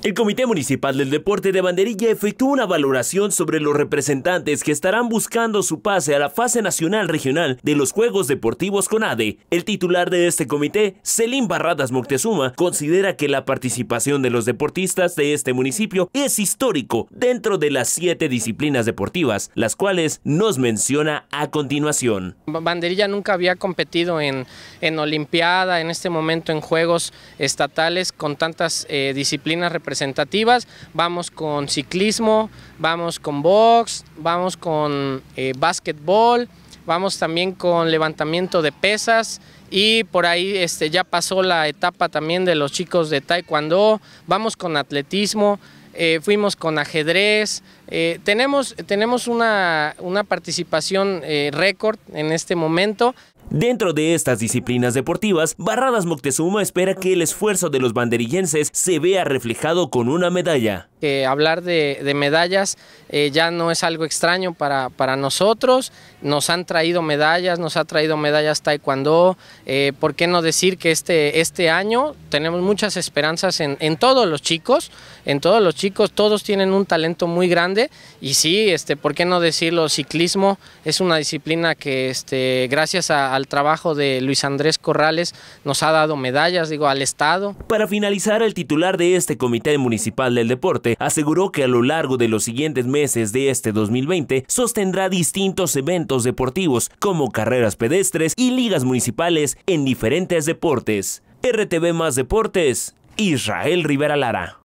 El Comité Municipal del Deporte de Banderilla efectuó una valoración sobre los representantes que estarán buscando su pase a la fase nacional regional de los Juegos Deportivos con ADE. El titular de este comité, Celín Barradas Moctezuma, considera que la participación de los deportistas de este municipio es histórico dentro de las siete disciplinas deportivas, las cuales nos menciona a continuación. Banderilla nunca había competido en, en Olimpiada, en este momento en Juegos Estatales con tantas eh, disciplinas representadas representativas. Vamos con ciclismo, vamos con box, vamos con eh, básquetbol, vamos también con levantamiento de pesas y por ahí este, ya pasó la etapa también de los chicos de taekwondo, vamos con atletismo, eh, fuimos con ajedrez, eh, tenemos, tenemos una, participación eh, récord en este momento. Dentro de estas disciplinas deportivas, Barradas Moctezuma espera que el esfuerzo de los banderillenses se vea reflejado con una medalla. hablar de, medallas eh, ya no es algo extraño para, nosotros, nos han traído medallas, nos ha traído medallas taekwondo, eh, ¿por qué no decir que este, este año tenemos muchas esperanzas en, todos los chicos, en todos los chicos, todos tienen un talento muy grande y sí, este, ¿por qué no decirlo? Ciclismo es una disciplina que este, gracias a el trabajo de Luis Andrés Corrales, nos ha dado medallas, digo, al Estado. Para finalizar, el titular de este Comité Municipal del Deporte aseguró que a lo largo de los siguientes meses de este 2020 sostendrá distintos eventos deportivos como carreras pedestres y ligas municipales en diferentes deportes. RTV Más Deportes, Israel Rivera Lara.